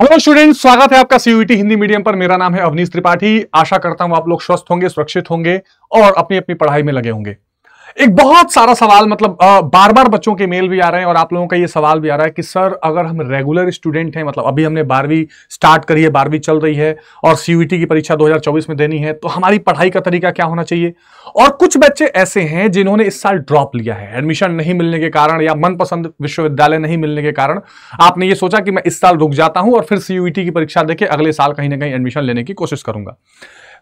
hello students स्वागत है आपका सीयूटी हिंदी मीडियम पर मेरा नाम है अवनीश त्रिपाठी आशा करता हूं आप लोग स्वस्थ होंगे सुरक्षित होंगे और अपनी अपनी पढ़ाई में लगे होंगे एक बहुत सारा सवाल मतलब बार बार बच्चों के मेल भी आ रहे हैं और आप लोगों का ये सवाल भी आ रहा है कि सर अगर हम रेगुलर स्टूडेंट हैं मतलब अभी हमने बारहवीं स्टार्ट करी है बारहवीं चल रही है और सीयूटी की परीक्षा 2024 में देनी है तो हमारी पढ़ाई का तरीका क्या होना चाहिए और कुछ बच्चे ऐसे हैं जिन्होंने इस साल ड्रॉप लिया है एडमिशन नहीं मिलने के कारण या मनपसंद विश्वविद्यालय नहीं मिलने के कारण आपने ये सोचा कि मैं इस साल रुक जाता हूं और फिर सीयूटी की परीक्षा देकर अगले साल कहीं ना कहीं एडमिशन लेने की कोशिश करूंगा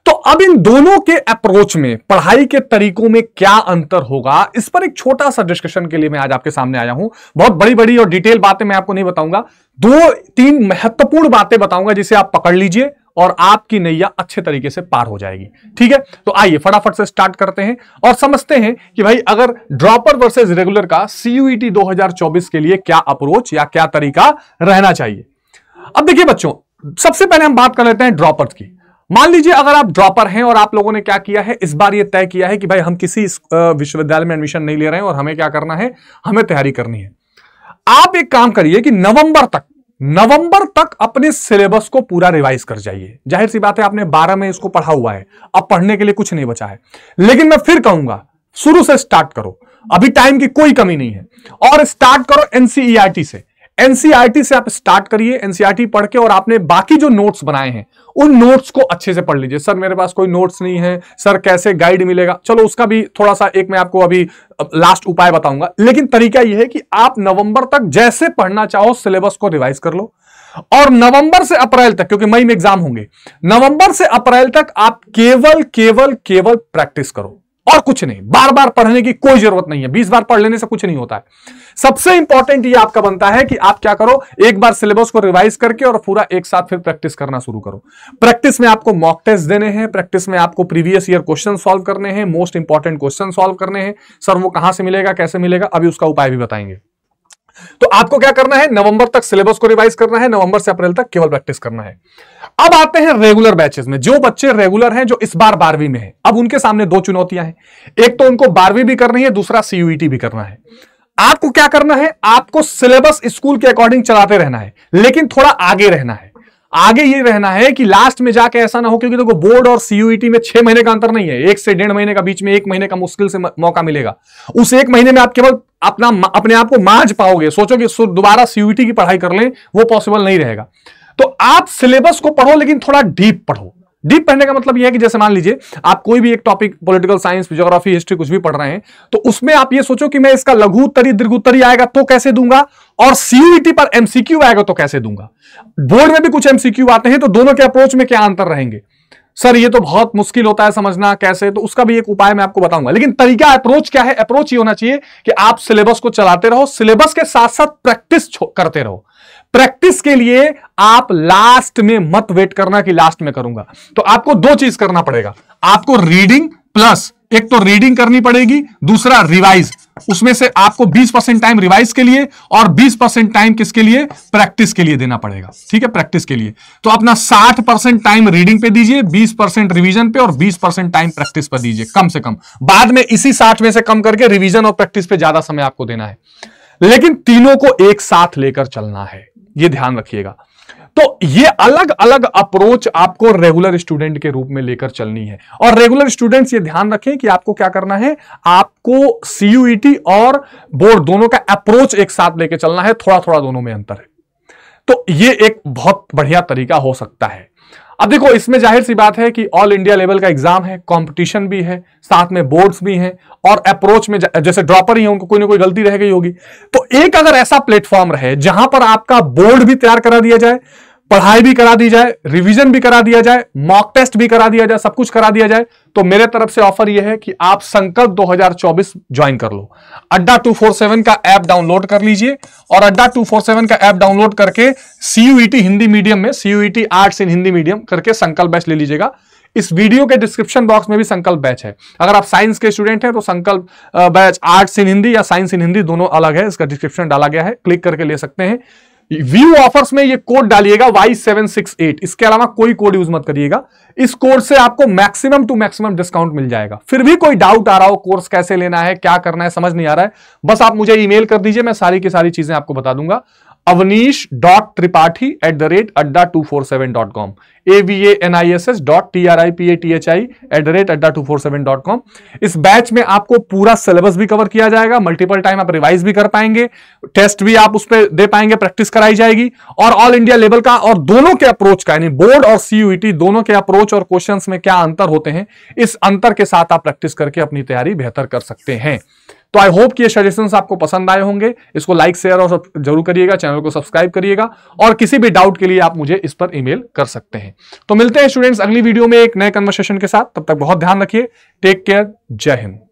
तो अब इन दोनों के अप्रोच में पढ़ाई के तरीकों में क्या अंतर होगा इस पर एक छोटा सा डिस्कशन के लिए मैं आज आपके सामने आया हूं बहुत बड़ी बड़ी और डिटेल बातें मैं आपको नहीं बताऊंगा दो तीन महत्वपूर्ण बातें बताऊंगा जिसे आप पकड़ लीजिए और आपकी नैया अच्छे तरीके से पार हो जाएगी ठीक है तो आइए फटाफट से स्टार्ट करते हैं और समझते हैं कि भाई अगर ड्रॉपर वर्सेस रेगुलर का e सीयूईटी 2024 के लिए क्या अप्रोच या क्या तरीका रहना चाहिए अब देखिए बच्चों सबसे पहले हम बात कर लेते हैं ड्रॉपर्स की मान लीजिए अगर आप ड्रॉपर हैं और आप लोगों ने क्या किया है इस बार ये तय किया है कि भाई हम किसी विश्वविद्यालय में एडमिशन नहीं ले रहे हैं और हमें क्या करना है हमें तैयारी करनी है आप एक काम करिए कि नवंबर तक नवंबर तक अपने सिलेबस को पूरा रिवाइज कर जाइए जाहिर सी बात है आपने 12 में इसको पढ़ा हुआ है अब पढ़ने के लिए कुछ नहीं बचा है लेकिन मैं फिर कहूंगा शुरू से स्टार्ट करो अभी टाइम की कोई कमी नहीं है और स्टार्ट करो एनसीईआरटी e से एनसीईआरटी से आप स्टार्ट करिए एनसीईआरटी पढ़ के और आपने बाकी जो नोट्स बनाए हैं उन नोट्स को अच्छे से पढ़ लीजिए सर मेरे पास कोई नोट्स नहीं है सर कैसे गाइड मिलेगा चलो उसका भी थोड़ा सा एक मैं आपको अभी लास्ट उपाय बताऊंगा लेकिन तरीका यह है कि आप नवंबर तक जैसे पढ़ना चाहो सिलेबस को रिवाइज कर लो और नवंबर से अप्रैल तक क्योंकि मई में एग्जाम होंगे नवंबर से अप्रैल तक आप केवल केवल केवल प्रैक्टिस करो और कुछ नहीं बार बार पढ़ने की कोई जरूरत नहीं है बीस बार पढ़ लेने से कुछ नहीं होता है सबसे इंपॉर्टेंट ये आपका बनता है कि आप क्या करो एक बार सिलेबस को रिवाइज करके और पूरा एक साथ फिर प्रैक्टिस करना शुरू करो प्रैक्टिस में आपको मॉक टेस्ट देने हैं प्रैक्टिस में आपको प्रीवियस ईयर क्वेश्चन सॉल्व करने हैं मोस्ट इंपॉर्टेंट क्वेश्चन सॉल्व करने हैं सर वो कहां से मिलेगा कैसे मिलेगा अभी उसका उपाय भी बताएंगे तो आपको क्या करना है नवंबर तक सिलेबस को रिवाइज करना है नवंबर से अप्रैल तक केवल प्रैक्टिस करना है अब आते हैं रेगुलर बैचेस में जो बच्चे रेगुलर हैं जो इस बार बारहवीं में है अब उनके सामने दो चुनौतियां हैं एक तो उनको बारहवीं भी करनी है दूसरा सीयूईटी e भी करना है आपको क्या करना है आपको सिलेबस स्कूल के अकॉर्डिंग चलाते रहना है लेकिन थोड़ा आगे रहना है आगे ये रहना है कि लास्ट में जाके ऐसा ना हो क्योंकि देखो तो बोर्ड और सीयूईटी e में छह महीने का अंतर नहीं है एक से डेढ़ महीने का बीच में एक महीने का मुश्किल से मौका मिलेगा उस एक महीने में आप केवल अपना अपने आप को माज पाओगे सोचो कि दोबारा सीयूईटी e की पढ़ाई कर लें वो पॉसिबल नहीं रहेगा तो आप सिलेबस को पढ़ो लेकिन थोड़ा डीप पढ़ो डीप पढ़ने का मतलब यह है कि जैसे मान लीजिए आप कोई भी एक topic political science geography history कुछ भी पढ़ रहे हैं तो उसमें आप ये सोचो कि मैं इसका लघु उत्तरी दीर्घ उत्तरी आएगा तो कैसे दूंगा और सीयूईटी पर एमसीक्यू आएगा तो कैसे दूंगा बोर्ड में भी कुछ एमसीक्यू आते हैं तो दोनों के अप्रोच में क्या अंतर रहेंगे सर ये तो बहुत मुश्किल होता है समझना कैसे तो उसका भी एक उपाय मैं आपको बताऊंगा लेकिन तरीका अप्रोच क्या है अप्रोच ये होना चाहिए कि आप सिलेबस को चलाते रहो सिलेबस के साथ साथ प्रैक्टिस करते रहो प्रैक्टिस के लिए आप लास्ट में मत वेट करना कि लास्ट में करूंगा तो आपको दो चीज करना पड़ेगा आपको रीडिंग प्लस एक तो रीडिंग करनी पड़ेगी दूसरा रिवाइज उसमें से आपको 20 परसेंट टाइम रिवाइज के लिए और 20 परसेंट टाइम किसके लिए प्रैक्टिस के लिए देना पड़ेगा ठीक है प्रैक्टिस के लिए तो अपना 60 परसेंट टाइम रीडिंग पे दीजिए 20 परसेंट रिविजन पे और 20 परसेंट टाइम प्रैक्टिस पर दीजिए कम से कम बाद में इसी साठ में से कम करके रिविजन और प्रैक्टिस पे ज्यादा समय आपको देना है लेकिन तीनों को एक साथ लेकर चलना है ये ध्यान रखिएगा तो ये अलग अलग अप्रोच आपको रेगुलर स्टूडेंट के रूप में लेकर चलनी है और रेगुलर स्टूडेंट्स ये ध्यान रखें कि आपको क्या करना है आपको सीयूईटी e और बोर्ड दोनों का अप्रोच एक साथ लेकर चलना है थोड़ा थोड़ा दोनों में अंतर है तो ये एक बहुत बढ़िया तरीका हो सकता है अब देखो इसमें जाहिर सी बात है कि ऑल इंडिया लेवल का एग्जाम है कंपटीशन भी है साथ में बोर्ड्स भी हैं और अप्रोच में जैसे ड्रॉपर ही है उनको कोई ना कोई गलती रह गई होगी तो एक अगर ऐसा प्लेटफॉर्म रहे जहां पर आपका बोर्ड भी तैयार करा दिया जाए पढ़ाई भी करा दी जाए रिवीजन भी करा दिया जाए मॉक टेस्ट भी करा दिया जाए सब कुछ करा दिया जाए तो मेरे तरफ से ऑफर यह है कि आप संकल्प 2024 ज्वाइन कर लो अड्डा 247 का ऐप डाउनलोड कर लीजिए और अड्डा 247 का ऐप डाउनलोड करके सीयूईटी e हिंदी मीडियम में CUET arts in Hindi medium करके संकल्प बैच ले लीजिएगा इस वीडियो के डिस्क्रिप्शन बॉक्स में भी संकल्प बैच है अगर आप साइंस के स्टूडेंट हैं तो संकल्प बैच आर्ट्स इन हिंदी या साइंस इन हिंदी दोनों अलग है इसका डिस्क्रिप्शन डाला गया है क्लिक करके ले सकते हैं व्यू ऑफर्स में ये कोड डालिएगा वाई सेवन सिक्स एट इसके अलावा कोई कोड यूज मत करिएगा इस कोड से आपको मैक्सिमम टू मैक्सिमम डिस्काउंट मिल जाएगा फिर भी कोई डाउट आ रहा हो कोर्स कैसे लेना है क्या करना है समझ नहीं आ रहा है बस आप मुझे ईमेल कर दीजिए मैं सारी की सारी चीजें आपको बता दूंगा Avanish dot Tripathi at the rate Adda two four seven dot com A V A N I S S dot T R I P A T H I at the rate Adda two four seven dot com इस batch में आपको पूरा syllabus भी cover किया जाएगा multiple time आप revise भी कर पाएंगे टेस्ट भी आप उस पर दे पाएंगे प्रैक्टिस कराई जाएगी और ऑल इंडिया लेवल का और दोनों के अप्रोच का यानी बोर्ड और सीयूईटी e दोनों के अप्रोच और क्वेश्चन में क्या अंतर होते हैं इस अंतर के साथ आप प्रैक्टिस करके अपनी तैयारी बेहतर कर सकते हैं तो आई होप कि ये सजेशन आपको पसंद आए होंगे इसको लाइक शेयर और जरूर करिएगा चैनल को सब्सक्राइब करिएगा और किसी भी डाउट के लिए आप मुझे इस पर ईमेल कर सकते हैं तो मिलते हैं स्टूडेंट्स अगली वीडियो में एक नए कन्वर्सेशन के साथ तब तक बहुत ध्यान रखिए टेक केयर जय हिंद